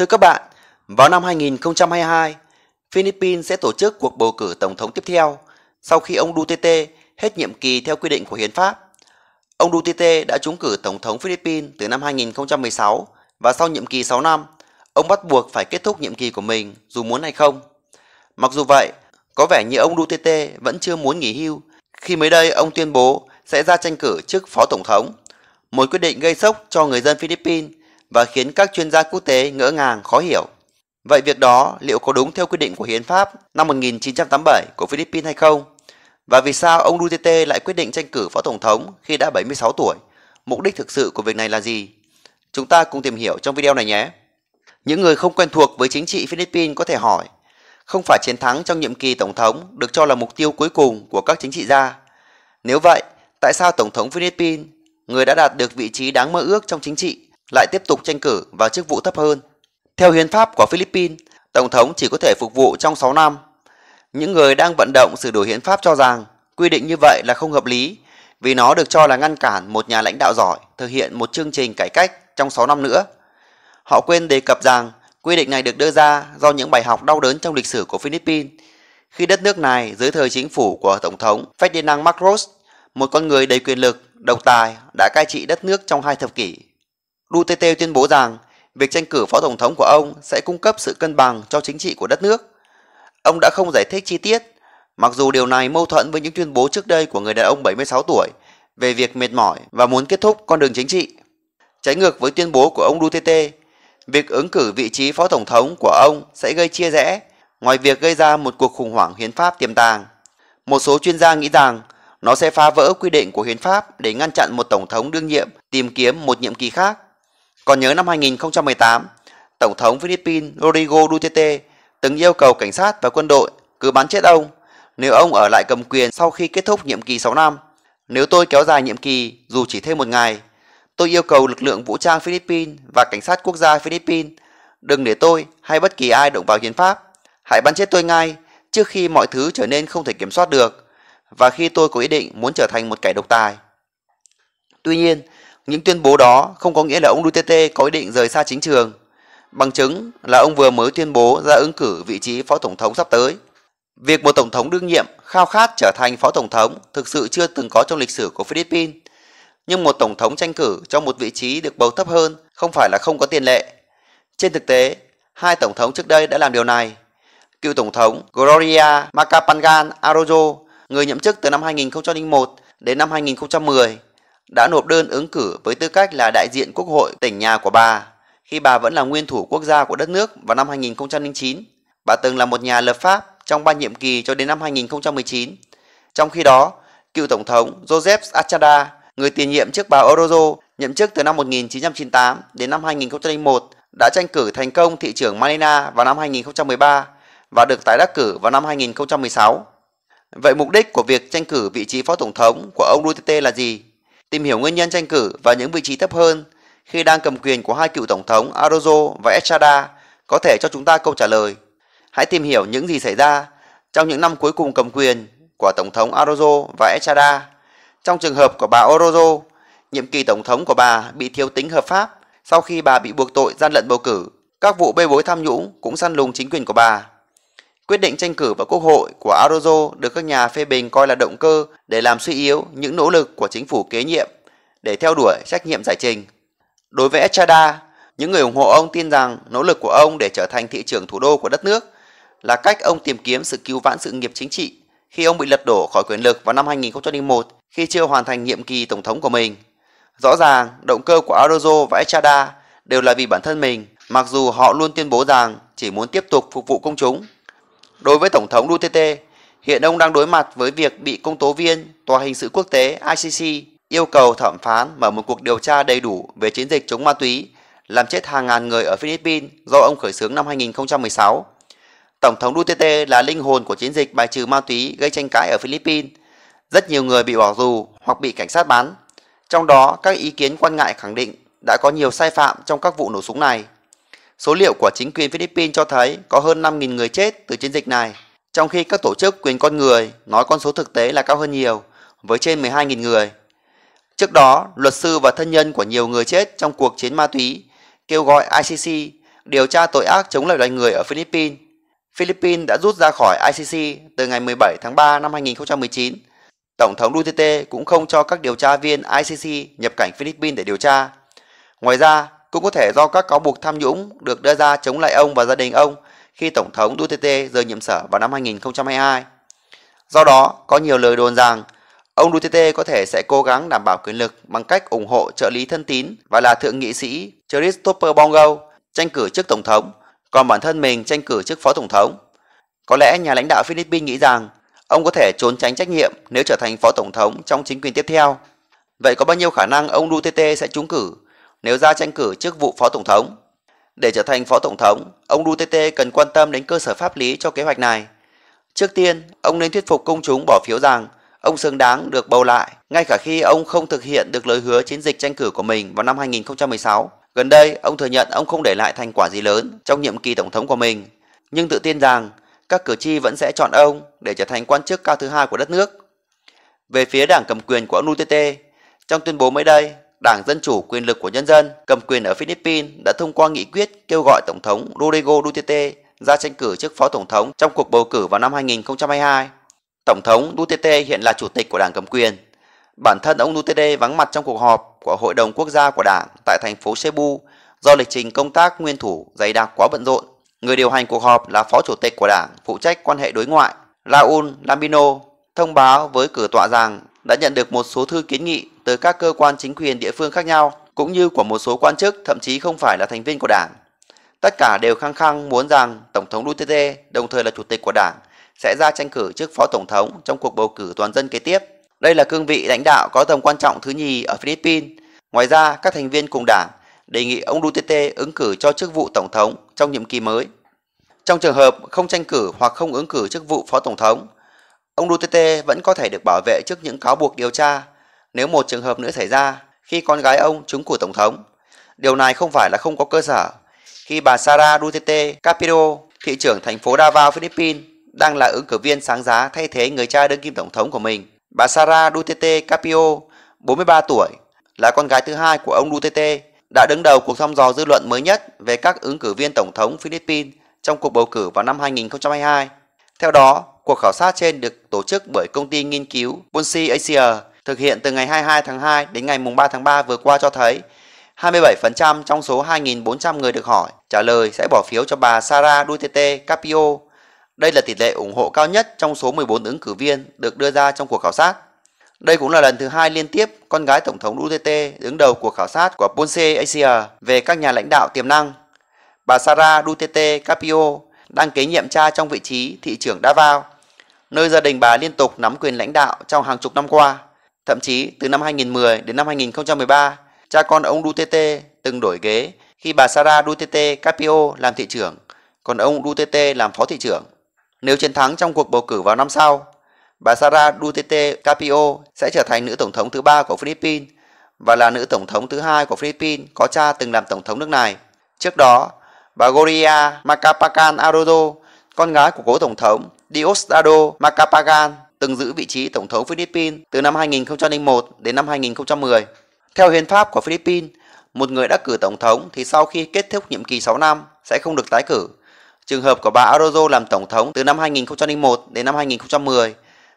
Thưa các bạn, vào năm 2022, Philippines sẽ tổ chức cuộc bầu cử tổng thống tiếp theo sau khi ông Duterte hết nhiệm kỳ theo quy định của hiến pháp. Ông Duterte đã trúng cử tổng thống Philippines từ năm 2016 và sau nhiệm kỳ 6 năm, ông bắt buộc phải kết thúc nhiệm kỳ của mình dù muốn hay không. Mặc dù vậy, có vẻ như ông Duterte vẫn chưa muốn nghỉ hưu khi mới đây ông tuyên bố sẽ ra tranh cử chức phó tổng thống, một quyết định gây sốc cho người dân Philippines và khiến các chuyên gia quốc tế ngỡ ngàng khó hiểu. Vậy việc đó liệu có đúng theo quy định của Hiến pháp năm 1987 của Philippines hay không? Và vì sao ông Duterte lại quyết định tranh cử phó tổng thống khi đã 76 tuổi? Mục đích thực sự của việc này là gì? Chúng ta cùng tìm hiểu trong video này nhé. Những người không quen thuộc với chính trị Philippines có thể hỏi, không phải chiến thắng trong nhiệm kỳ tổng thống được cho là mục tiêu cuối cùng của các chính trị gia. Nếu vậy, tại sao tổng thống Philippines, người đã đạt được vị trí đáng mơ ước trong chính trị, lại tiếp tục tranh cử vào chức vụ thấp hơn. Theo hiến pháp của Philippines, Tổng thống chỉ có thể phục vụ trong 6 năm. Những người đang vận động sửa đổi hiến pháp cho rằng quy định như vậy là không hợp lý vì nó được cho là ngăn cản một nhà lãnh đạo giỏi thực hiện một chương trình cải cách trong 6 năm nữa. Họ quên đề cập rằng quy định này được đưa ra do những bài học đau đớn trong lịch sử của Philippines khi đất nước này dưới thời chính phủ của Tổng thống Ferdinand Marcos, một con người đầy quyền lực, độc tài đã cai trị đất nước trong hai thập kỷ Duterte tuyên bố rằng việc tranh cử phó tổng thống của ông sẽ cung cấp sự cân bằng cho chính trị của đất nước. Ông đã không giải thích chi tiết, mặc dù điều này mâu thuẫn với những tuyên bố trước đây của người đàn ông 76 tuổi về việc mệt mỏi và muốn kết thúc con đường chính trị. Trái ngược với tuyên bố của ông Duterte, việc ứng cử vị trí phó tổng thống của ông sẽ gây chia rẽ, ngoài việc gây ra một cuộc khủng hoảng hiến pháp tiềm tàng. Một số chuyên gia nghĩ rằng nó sẽ phá vỡ quy định của hiến pháp để ngăn chặn một tổng thống đương nhiệm tìm kiếm một nhiệm kỳ khác. Còn nhớ năm 2018, Tổng thống Philippines Rodrigo Duterte từng yêu cầu cảnh sát và quân đội cứ bắn chết ông nếu ông ở lại cầm quyền sau khi kết thúc nhiệm kỳ 6 năm. Nếu tôi kéo dài nhiệm kỳ dù chỉ thêm một ngày, tôi yêu cầu lực lượng vũ trang Philippines và cảnh sát quốc gia Philippines đừng để tôi hay bất kỳ ai động vào hiến pháp. Hãy bắn chết tôi ngay trước khi mọi thứ trở nên không thể kiểm soát được và khi tôi có ý định muốn trở thành một kẻ độc tài. Tuy nhiên, những tuyên bố đó không có nghĩa là ông Duterte có ý định rời xa chính trường. Bằng chứng là ông vừa mới tuyên bố ra ứng cử vị trí phó tổng thống sắp tới. Việc một tổng thống đương nhiệm khao khát trở thành phó tổng thống thực sự chưa từng có trong lịch sử của Philippines. Nhưng một tổng thống tranh cử cho một vị trí được bầu thấp hơn không phải là không có tiền lệ. Trên thực tế, hai tổng thống trước đây đã làm điều này. Cựu tổng thống Gloria Macapagal Arroyo, người nhậm chức từ năm 2001 đến năm 2010, đã nộp đơn ứng cử với tư cách là đại diện Quốc hội tỉnh nhà của bà khi bà vẫn là nguyên thủ quốc gia của đất nước vào năm 2009. Bà từng là một nhà lập pháp trong ba nhiệm kỳ cho đến năm 2019. Trong khi đó, cựu Tổng thống Joseph Achada, người tiền nhiệm trước bà Orozo, nhậm chức từ năm 1998 đến năm 2001, đã tranh cử thành công thị trưởng Manila vào năm 2013 và được tái đắc cử vào năm 2016. Vậy mục đích của việc tranh cử vị trí phó tổng thống của ông Duterte là gì? tìm hiểu nguyên nhân tranh cử và những vị trí thấp hơn khi đang cầm quyền của hai cựu tổng thống Arozo và Estrada có thể cho chúng ta câu trả lời. Hãy tìm hiểu những gì xảy ra trong những năm cuối cùng cầm quyền của tổng thống Arozo và Estrada. Trong trường hợp của bà Orozo, nhiệm kỳ tổng thống của bà bị thiếu tính hợp pháp sau khi bà bị buộc tội gian lận bầu cử. Các vụ bê bối tham nhũng cũng săn lùng chính quyền của bà. Quyết định tranh cử vào Quốc hội của Arrozo được các nhà phê bình coi là động cơ để làm suy yếu những nỗ lực của chính phủ kế nhiệm để theo đuổi trách nhiệm giải trình. Đối với Estrada, những người ủng hộ ông tin rằng nỗ lực của ông để trở thành thị trưởng thủ đô của đất nước là cách ông tìm kiếm sự cứu vãn sự nghiệp chính trị khi ông bị lật đổ khỏi quyền lực vào năm 2001 khi chưa hoàn thành nhiệm kỳ tổng thống của mình. Rõ ràng, động cơ của Arrozo và Estrada đều là vì bản thân mình, mặc dù họ luôn tuyên bố rằng chỉ muốn tiếp tục phục vụ công chúng. Đối với Tổng thống Duterte, hiện ông đang đối mặt với việc bị công tố viên Tòa hình sự quốc tế ICC yêu cầu thẩm phán mở một cuộc điều tra đầy đủ về chiến dịch chống ma túy làm chết hàng ngàn người ở Philippines do ông khởi xướng năm 2016. Tổng thống Duterte là linh hồn của chiến dịch bài trừ ma túy gây tranh cãi ở Philippines. Rất nhiều người bị bỏ dù hoặc bị cảnh sát bắn. Trong đó, các ý kiến quan ngại khẳng định đã có nhiều sai phạm trong các vụ nổ súng này. Số liệu của chính quyền Philippines cho thấy có hơn 5.000 người chết từ chiến dịch này, trong khi các tổ chức quyền con người nói con số thực tế là cao hơn nhiều, với trên 12.000 người. Trước đó, luật sư và thân nhân của nhiều người chết trong cuộc chiến ma túy kêu gọi ICC điều tra tội ác chống lại loài người ở Philippines. Philippines đã rút ra khỏi ICC từ ngày 17 tháng 3 năm 2019. Tổng thống Duterte cũng không cho các điều tra viên ICC nhập cảnh Philippines để điều tra. Ngoài ra, cũng có thể do các cáo buộc tham nhũng được đưa ra chống lại ông và gia đình ông khi Tổng thống Duterte rời nhiệm sở vào năm 2022. Do đó, có nhiều lời đồn rằng ông Duterte có thể sẽ cố gắng đảm bảo quyền lực bằng cách ủng hộ trợ lý thân tín và là thượng nghị sĩ Christopher Bongo tranh cử trước Tổng thống, còn bản thân mình tranh cử trước Phó Tổng thống. Có lẽ nhà lãnh đạo Philippines nghĩ rằng ông có thể trốn tránh trách nhiệm nếu trở thành Phó Tổng thống trong chính quyền tiếp theo. Vậy có bao nhiêu khả năng ông Duterte sẽ trúng cử nếu ra tranh cử chức vụ phó tổng thống. Để trở thành phó tổng thống, ông Duterte cần quan tâm đến cơ sở pháp lý cho kế hoạch này. Trước tiên, ông nên thuyết phục công chúng bỏ phiếu rằng ông xứng đáng được bầu lại, ngay cả khi ông không thực hiện được lời hứa chiến dịch tranh cử của mình vào năm 2016. Gần đây, ông thừa nhận ông không để lại thành quả gì lớn trong nhiệm kỳ tổng thống của mình, nhưng tự tin rằng các cử tri vẫn sẽ chọn ông để trở thành quan chức cao thứ hai của đất nước. Về phía đảng cầm quyền của ông Duterte, trong tuyên bố mới đây, Đảng Dân Chủ Quyền lực của Nhân dân cầm quyền ở Philippines đã thông qua nghị quyết kêu gọi Tổng thống Rodrigo Duterte ra tranh cử chức phó tổng thống trong cuộc bầu cử vào năm 2022. Tổng thống Duterte hiện là chủ tịch của đảng cầm quyền. Bản thân ông Duterte vắng mặt trong cuộc họp của Hội đồng Quốc gia của đảng tại thành phố Cebu do lịch trình công tác nguyên thủ dày đặc quá bận rộn. Người điều hành cuộc họp là phó chủ tịch của đảng phụ trách quan hệ đối ngoại Raul Lambino thông báo với cử tọa rằng đã nhận được một số thư kiến nghị tới các cơ quan chính quyền địa phương khác nhau, cũng như của một số quan chức thậm chí không phải là thành viên của đảng. Tất cả đều khăng khăng muốn rằng Tổng thống Duterte, đồng thời là chủ tịch của đảng, sẽ ra tranh cử trước phó tổng thống trong cuộc bầu cử toàn dân kế tiếp. Đây là cương vị lãnh đạo có tầm quan trọng thứ nhì ở Philippines. Ngoài ra, các thành viên cùng đảng đề nghị ông Duterte ứng cử cho chức vụ tổng thống trong nhiệm kỳ mới. Trong trường hợp không tranh cử hoặc không ứng cử chức vụ phó tổng thống, ông Duterte vẫn có thể được bảo vệ trước những cáo buộc điều tra nếu một trường hợp nữa xảy ra khi con gái ông trúng cử tổng thống. Điều này không phải là không có cơ sở. Khi bà Sara Duterte Capiro, thị trưởng thành phố Davao, Philippines, đang là ứng cử viên sáng giá thay thế người cha đương kim tổng thống của mình. Bà Sara Duterte Caprio, 43 tuổi, là con gái thứ hai của ông Duterte, đã đứng đầu cuộc thăm dò dư luận mới nhất về các ứng cử viên tổng thống Philippines trong cuộc bầu cử vào năm 2022. Theo đó, cuộc khảo sát trên được tổ chức bởi công ty nghiên cứu Bonsi Asia thực hiện từ ngày 22 tháng 2 đến ngày 3 tháng 3 vừa qua cho thấy 27% trong số 2.400 người được hỏi trả lời sẽ bỏ phiếu cho bà Sara Duterte Capio. Đây là tỷ lệ ủng hộ cao nhất trong số 14 ứng cử viên được đưa ra trong cuộc khảo sát. Đây cũng là lần thứ hai liên tiếp con gái Tổng thống Duterte đứng đầu cuộc khảo sát của Ponce Asia về các nhà lãnh đạo tiềm năng. Bà Sara Duterte Capio đang kế nhiệm cha trong vị trí thị trưởng Davao, nơi gia đình bà liên tục nắm quyền lãnh đạo trong hàng chục năm qua. Thậm chí từ năm 2010 đến năm 2013, cha con ông Duterte từng đổi ghế khi bà Sara Duterte Capio làm thị trưởng, còn ông Duterte làm phó thị trưởng. Nếu chiến thắng trong cuộc bầu cử vào năm sau, bà Sara Duterte Capio sẽ trở thành nữ tổng thống thứ ba của Philippines và là nữ tổng thống thứ hai của Philippines có cha từng làm tổng thống nước này. Trước đó, bà Gloria Macapagal Arroyo, con gái của cố tổng thống Diosdado Macapagal từng giữ vị trí Tổng thống Philippines từ năm 2001 đến năm 2010. Theo hiến pháp của Philippines, một người đã cử Tổng thống thì sau khi kết thúc nhiệm kỳ 6 năm sẽ không được tái cử. Trường hợp của bà Arrozo làm Tổng thống từ năm 2001 đến năm 2010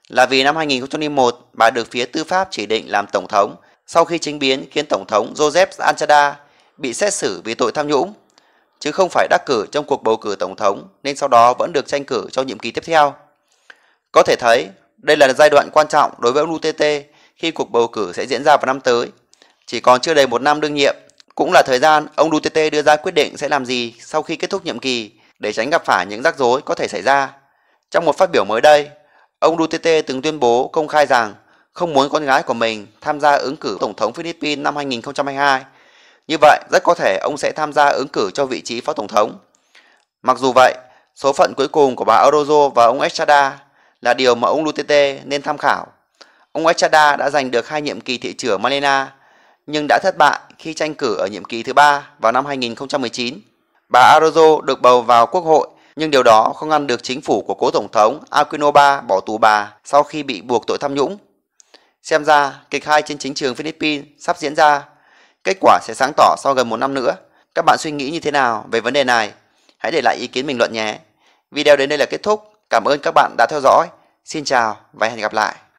là vì năm 2001 bà được phía tư pháp chỉ định làm Tổng thống sau khi chính biến khiến Tổng thống Joseph Anchada bị xét xử vì tội tham nhũng, chứ không phải đắc cử trong cuộc bầu cử Tổng thống nên sau đó vẫn được tranh cử cho nhiệm kỳ tiếp theo. Có thể thấy, đây là giai đoạn quan trọng đối với ông Duterte khi cuộc bầu cử sẽ diễn ra vào năm tới. Chỉ còn chưa đầy một năm đương nhiệm, cũng là thời gian ông Duterte đưa ra quyết định sẽ làm gì sau khi kết thúc nhiệm kỳ để tránh gặp phải những rắc rối có thể xảy ra. Trong một phát biểu mới đây, ông Duterte từng tuyên bố công khai rằng không muốn con gái của mình tham gia ứng cử Tổng thống Philippines năm 2022. Như vậy, rất có thể ông sẽ tham gia ứng cử cho vị trí Phó Tổng thống. Mặc dù vậy, số phận cuối cùng của bà Orozco và ông Estrada là điều mà ông Duterte nên tham khảo. Ông Echada đã giành được hai nhiệm kỳ thị trưởng Manila nhưng đã thất bại khi tranh cử ở nhiệm kỳ thứ ba vào năm 2019. Bà Arroyo được bầu vào quốc hội nhưng điều đó không ngăn được chính phủ của cố tổng thống Aquino III bỏ tù bà sau khi bị buộc tội tham nhũng. Xem ra, kịch hai trên chính trường Philippines sắp diễn ra. Kết quả sẽ sáng tỏ sau gần một năm nữa. Các bạn suy nghĩ như thế nào về vấn đề này? Hãy để lại ý kiến bình luận nhé. Video đến đây là kết thúc. Cảm ơn các bạn đã theo dõi. Xin chào và hẹn gặp lại.